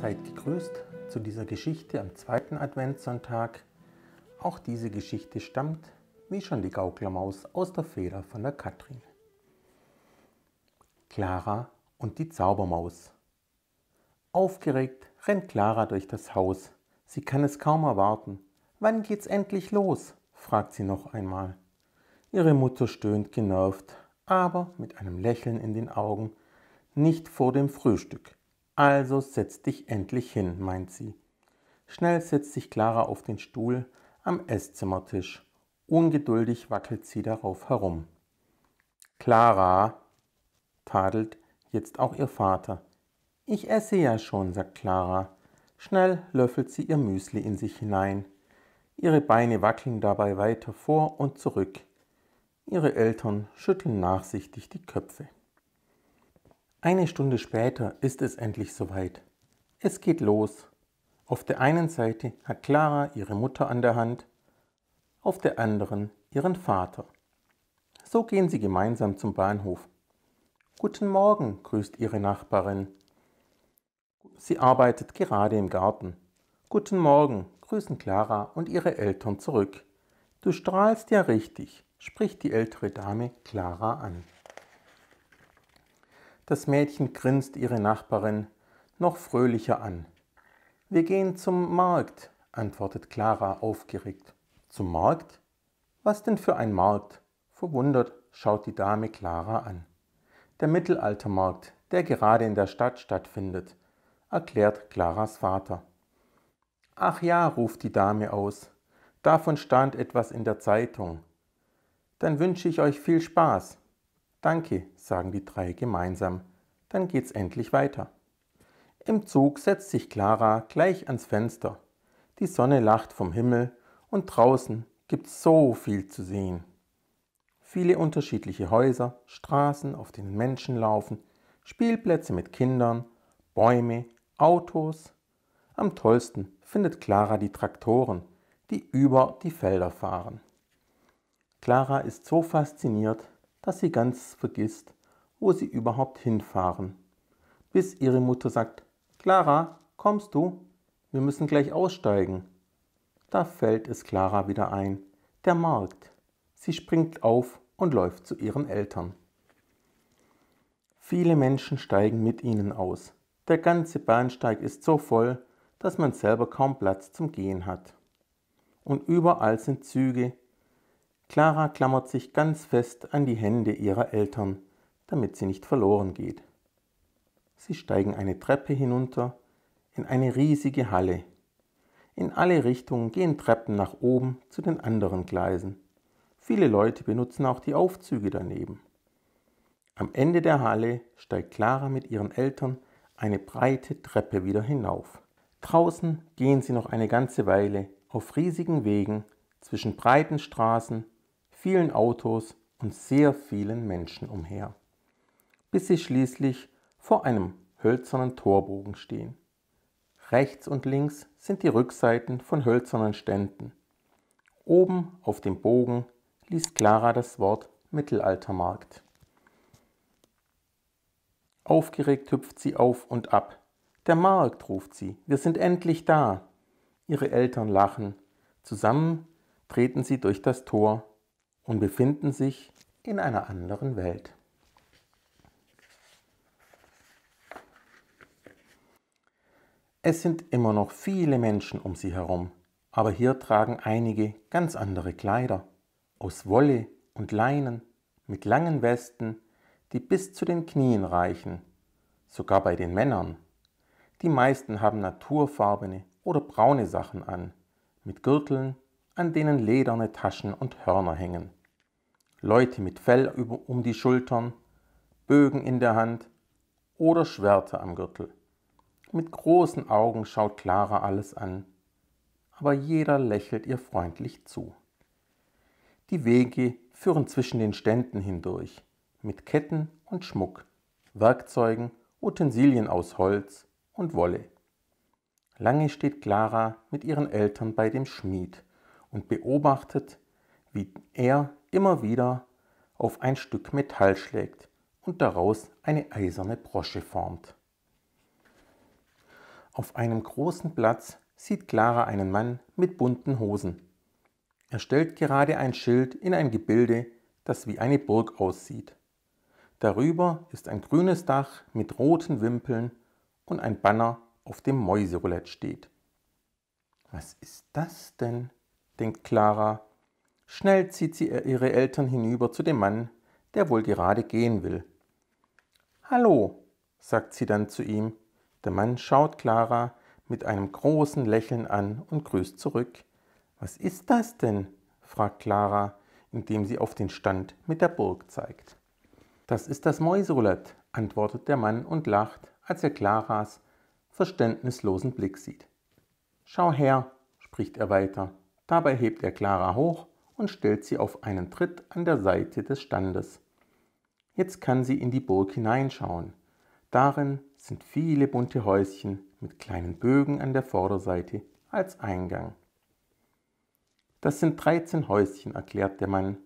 Seid gegrüßt zu dieser Geschichte am zweiten Adventssonntag. Auch diese Geschichte stammt, wie schon die Gauklermaus, aus der Feder von der Katrin. Clara und die Zaubermaus. Aufgeregt rennt Clara durch das Haus. Sie kann es kaum erwarten. Wann geht's endlich los? fragt sie noch einmal. Ihre Mutter stöhnt genervt, aber mit einem Lächeln in den Augen. Nicht vor dem Frühstück. Also setz dich endlich hin, meint sie. Schnell setzt sich Clara auf den Stuhl am Esszimmertisch. Ungeduldig wackelt sie darauf herum. Clara, tadelt jetzt auch ihr Vater. Ich esse ja schon, sagt Clara. Schnell löffelt sie ihr Müsli in sich hinein. Ihre Beine wackeln dabei weiter vor und zurück. Ihre Eltern schütteln nachsichtig die Köpfe. Eine Stunde später ist es endlich soweit. Es geht los. Auf der einen Seite hat Clara ihre Mutter an der Hand, auf der anderen ihren Vater. So gehen sie gemeinsam zum Bahnhof. Guten Morgen, grüßt ihre Nachbarin. Sie arbeitet gerade im Garten. Guten Morgen, grüßen Clara und ihre Eltern zurück. Du strahlst ja richtig, spricht die ältere Dame Clara an. Das Mädchen grinst ihre Nachbarin noch fröhlicher an. Wir gehen zum Markt, antwortet Clara aufgeregt. Zum Markt? Was denn für ein Markt? Verwundert schaut die Dame Clara an. Der Mittelaltermarkt, der gerade in der Stadt stattfindet, erklärt Claras Vater. Ach ja, ruft die Dame aus, davon stand etwas in der Zeitung. Dann wünsche ich euch viel Spaß, Danke, sagen die drei gemeinsam. Dann geht's endlich weiter. Im Zug setzt sich Clara gleich ans Fenster. Die Sonne lacht vom Himmel und draußen gibt's so viel zu sehen. Viele unterschiedliche Häuser, Straßen, auf denen Menschen laufen, Spielplätze mit Kindern, Bäume, Autos. Am tollsten findet Clara die Traktoren, die über die Felder fahren. Clara ist so fasziniert, dass sie ganz vergisst, wo sie überhaupt hinfahren. Bis ihre Mutter sagt, Clara, kommst du? Wir müssen gleich aussteigen. Da fällt es Clara wieder ein, der Markt. Sie springt auf und läuft zu ihren Eltern. Viele Menschen steigen mit ihnen aus. Der ganze Bahnsteig ist so voll, dass man selber kaum Platz zum Gehen hat. Und überall sind Züge, Clara klammert sich ganz fest an die Hände ihrer Eltern, damit sie nicht verloren geht. Sie steigen eine Treppe hinunter in eine riesige Halle. In alle Richtungen gehen Treppen nach oben zu den anderen Gleisen. Viele Leute benutzen auch die Aufzüge daneben. Am Ende der Halle steigt Clara mit ihren Eltern eine breite Treppe wieder hinauf. Draußen gehen sie noch eine ganze Weile auf riesigen Wegen zwischen breiten Straßen vielen Autos und sehr vielen Menschen umher, bis sie schließlich vor einem hölzernen Torbogen stehen. Rechts und links sind die Rückseiten von hölzernen Ständen. Oben auf dem Bogen liest Clara das Wort Mittelaltermarkt. Aufgeregt hüpft sie auf und ab. Der Markt ruft sie, wir sind endlich da. Ihre Eltern lachen. Zusammen treten sie durch das Tor und befinden sich in einer anderen Welt. Es sind immer noch viele Menschen um sie herum, aber hier tragen einige ganz andere Kleider aus Wolle und Leinen mit langen Westen, die bis zu den Knien reichen, sogar bei den Männern. Die meisten haben naturfarbene oder braune Sachen an, mit Gürteln an denen lederne Taschen und Hörner hängen. Leute mit Fell um die Schultern, Bögen in der Hand oder Schwerter am Gürtel. Mit großen Augen schaut Clara alles an, aber jeder lächelt ihr freundlich zu. Die Wege führen zwischen den Ständen hindurch, mit Ketten und Schmuck, Werkzeugen, Utensilien aus Holz und Wolle. Lange steht Clara mit ihren Eltern bei dem Schmied, und beobachtet, wie er immer wieder auf ein Stück Metall schlägt und daraus eine eiserne Brosche formt. Auf einem großen Platz sieht Clara einen Mann mit bunten Hosen. Er stellt gerade ein Schild in ein Gebilde, das wie eine Burg aussieht. Darüber ist ein grünes Dach mit roten Wimpeln und ein Banner, auf dem Mäuseroulette steht. Was ist das denn? denkt Clara. Schnell zieht sie ihre Eltern hinüber zu dem Mann, der wohl gerade gehen will. Hallo, sagt sie dann zu ihm. Der Mann schaut Clara mit einem großen Lächeln an und grüßt zurück. Was ist das denn? fragt Clara, indem sie auf den Stand mit der Burg zeigt. Das ist das Mäuserulett, antwortet der Mann und lacht, als er Claras verständnislosen Blick sieht. Schau her, spricht er weiter. Dabei hebt er Clara hoch und stellt sie auf einen Tritt an der Seite des Standes. Jetzt kann sie in die Burg hineinschauen. Darin sind viele bunte Häuschen mit kleinen Bögen an der Vorderseite als Eingang. Das sind 13 Häuschen, erklärt der Mann.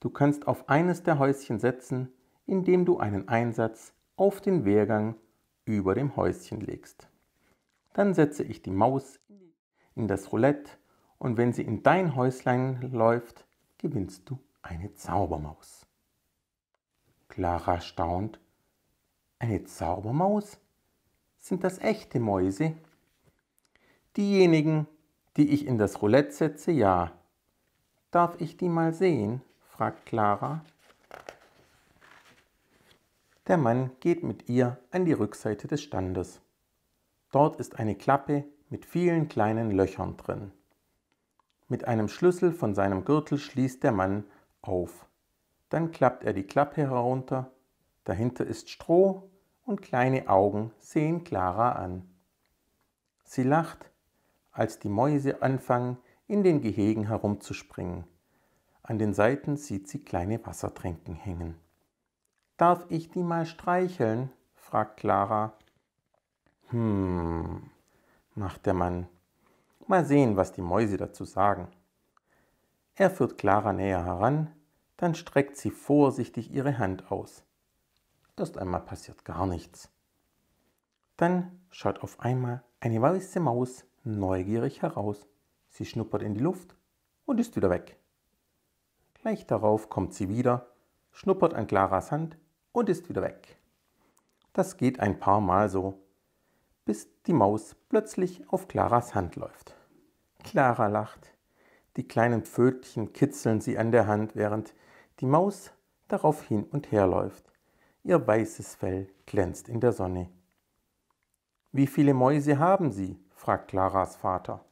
Du kannst auf eines der Häuschen setzen, indem du einen Einsatz auf den Wehrgang über dem Häuschen legst. Dann setze ich die Maus in das Roulette und wenn sie in dein Häuslein läuft, gewinnst du eine Zaubermaus. Clara staunt. Eine Zaubermaus? Sind das echte Mäuse? Diejenigen, die ich in das Roulette setze, ja. Darf ich die mal sehen? fragt Clara. Der Mann geht mit ihr an die Rückseite des Standes. Dort ist eine Klappe mit vielen kleinen Löchern drin. Mit einem Schlüssel von seinem Gürtel schließt der Mann auf. Dann klappt er die Klappe herunter. Dahinter ist Stroh und kleine Augen sehen Clara an. Sie lacht, als die Mäuse anfangen, in den Gehegen herumzuspringen. An den Seiten sieht sie kleine Wassertränken hängen. Darf ich die mal streicheln? fragt Clara. Hm, macht der Mann. Mal sehen, was die Mäuse dazu sagen. Er führt Clara näher heran, dann streckt sie vorsichtig ihre Hand aus. Erst einmal passiert gar nichts. Dann schaut auf einmal eine weiße Maus neugierig heraus. Sie schnuppert in die Luft und ist wieder weg. Gleich darauf kommt sie wieder, schnuppert an Claras Hand und ist wieder weg. Das geht ein paar Mal so, bis die Maus plötzlich auf Claras Hand läuft. Clara lacht. Die kleinen Pfötchen kitzeln sie an der Hand, während die Maus darauf hin und her läuft. Ihr weißes Fell glänzt in der Sonne. Wie viele Mäuse haben Sie? fragt Claras Vater.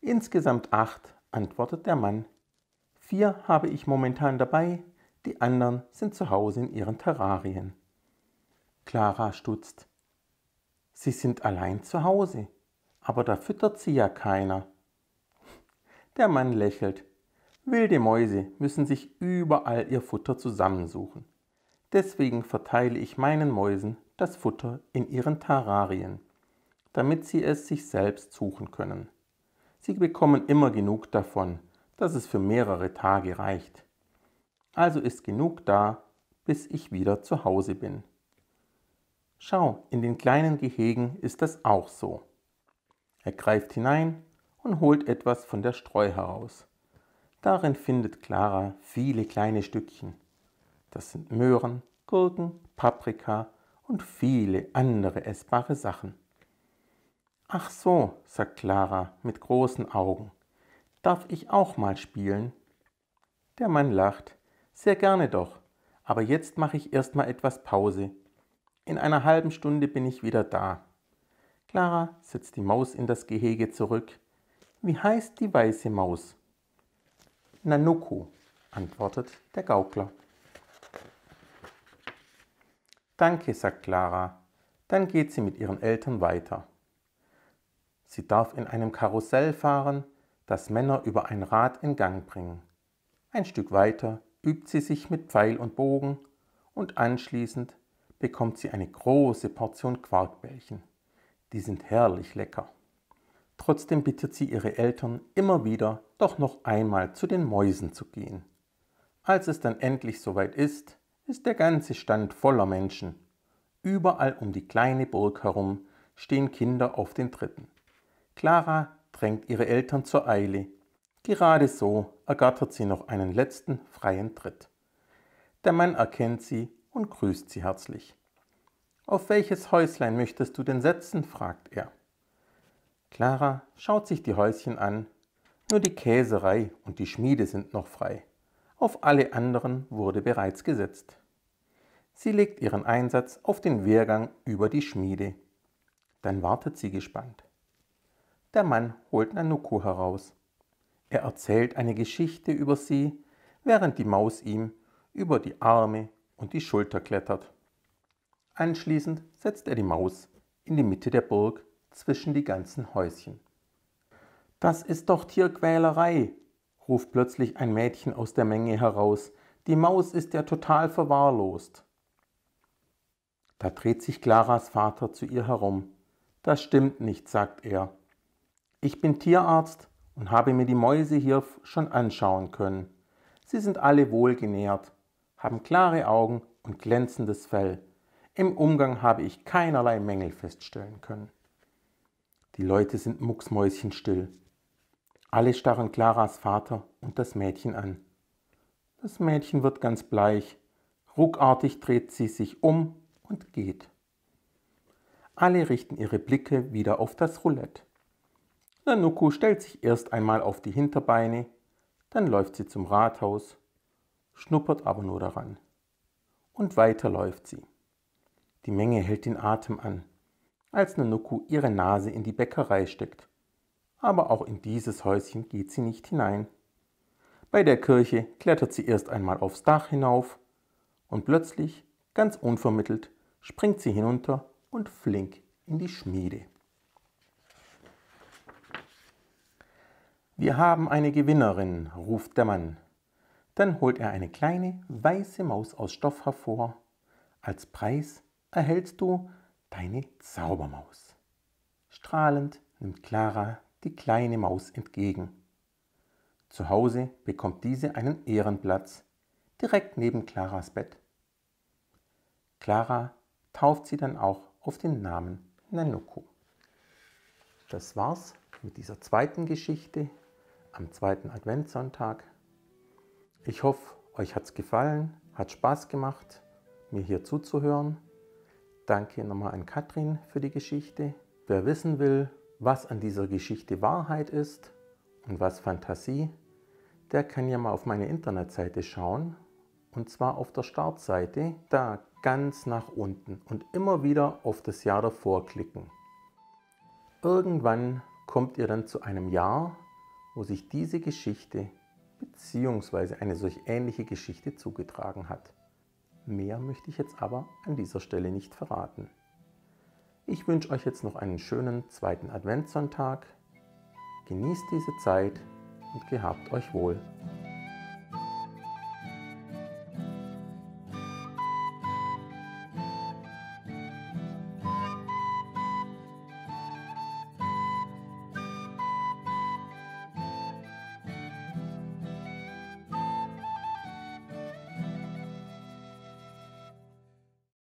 Insgesamt acht, antwortet der Mann. Vier habe ich momentan dabei, die anderen sind zu Hause in ihren Terrarien. Clara stutzt. Sie sind allein zu Hause, aber da füttert sie ja keiner. Der Mann lächelt. Wilde Mäuse müssen sich überall ihr Futter zusammensuchen. Deswegen verteile ich meinen Mäusen das Futter in ihren Terrarien, damit sie es sich selbst suchen können. Sie bekommen immer genug davon, dass es für mehrere Tage reicht. Also ist genug da, bis ich wieder zu Hause bin. Schau, in den kleinen Gehegen ist das auch so. Er greift hinein und holt etwas von der Streu heraus. Darin findet Clara viele kleine Stückchen. Das sind Möhren, Gurken, Paprika und viele andere essbare Sachen. Ach so, sagt Clara mit großen Augen. Darf ich auch mal spielen? Der Mann lacht. Sehr gerne doch, aber jetzt mache ich erst mal etwas Pause. In einer halben Stunde bin ich wieder da. Clara setzt die Maus in das Gehege zurück, wie heißt die weiße Maus? Nanoko, antwortet der Gaukler. Danke, sagt Clara. Dann geht sie mit ihren Eltern weiter. Sie darf in einem Karussell fahren, das Männer über ein Rad in Gang bringen. Ein Stück weiter übt sie sich mit Pfeil und Bogen und anschließend bekommt sie eine große Portion Quarkbällchen. Die sind herrlich lecker. Trotzdem bittet sie ihre Eltern immer wieder, doch noch einmal zu den Mäusen zu gehen. Als es dann endlich soweit ist, ist der ganze Stand voller Menschen. Überall um die kleine Burg herum stehen Kinder auf den Tritten. Clara drängt ihre Eltern zur Eile. Gerade so ergattert sie noch einen letzten freien Tritt. Der Mann erkennt sie und grüßt sie herzlich. Auf welches Häuslein möchtest du denn setzen? fragt er. Clara schaut sich die Häuschen an. Nur die Käserei und die Schmiede sind noch frei. Auf alle anderen wurde bereits gesetzt. Sie legt ihren Einsatz auf den Wehrgang über die Schmiede. Dann wartet sie gespannt. Der Mann holt Nanuko heraus. Er erzählt eine Geschichte über sie, während die Maus ihm über die Arme und die Schulter klettert. Anschließend setzt er die Maus in die Mitte der Burg zwischen die ganzen Häuschen. Das ist doch Tierquälerei, ruft plötzlich ein Mädchen aus der Menge heraus. Die Maus ist ja total verwahrlost. Da dreht sich Klaras Vater zu ihr herum. Das stimmt nicht, sagt er. Ich bin Tierarzt und habe mir die Mäuse hier schon anschauen können. Sie sind alle wohlgenährt, haben klare Augen und glänzendes Fell. Im Umgang habe ich keinerlei Mängel feststellen können. Die Leute sind mucksmäuschenstill. Alle starren Klaras Vater und das Mädchen an. Das Mädchen wird ganz bleich. Ruckartig dreht sie sich um und geht. Alle richten ihre Blicke wieder auf das Roulette. Nanuku stellt sich erst einmal auf die Hinterbeine, dann läuft sie zum Rathaus, schnuppert aber nur daran. Und weiter läuft sie. Die Menge hält den Atem an als Nanoku ihre Nase in die Bäckerei steckt. Aber auch in dieses Häuschen geht sie nicht hinein. Bei der Kirche klettert sie erst einmal aufs Dach hinauf und plötzlich, ganz unvermittelt, springt sie hinunter und flink in die Schmiede. Wir haben eine Gewinnerin, ruft der Mann. Dann holt er eine kleine weiße Maus aus Stoff hervor. Als Preis erhältst du deine Zaubermaus. Strahlend nimmt Clara die kleine Maus entgegen. Zu Hause bekommt diese einen Ehrenplatz direkt neben Claras Bett. Clara tauft sie dann auch auf den Namen Nanuko. Das war's mit dieser zweiten Geschichte am zweiten Adventssonntag. Ich hoffe, euch hat's gefallen, hat Spaß gemacht, mir hier zuzuhören. Danke nochmal an Katrin für die Geschichte. Wer wissen will, was an dieser Geschichte Wahrheit ist und was Fantasie, der kann ja mal auf meine Internetseite schauen. Und zwar auf der Startseite, da ganz nach unten und immer wieder auf das Jahr davor klicken. Irgendwann kommt ihr dann zu einem Jahr, wo sich diese Geschichte bzw. eine solch ähnliche Geschichte zugetragen hat. Mehr möchte ich jetzt aber an dieser Stelle nicht verraten. Ich wünsche euch jetzt noch einen schönen zweiten Adventssonntag. Genießt diese Zeit und gehabt euch wohl.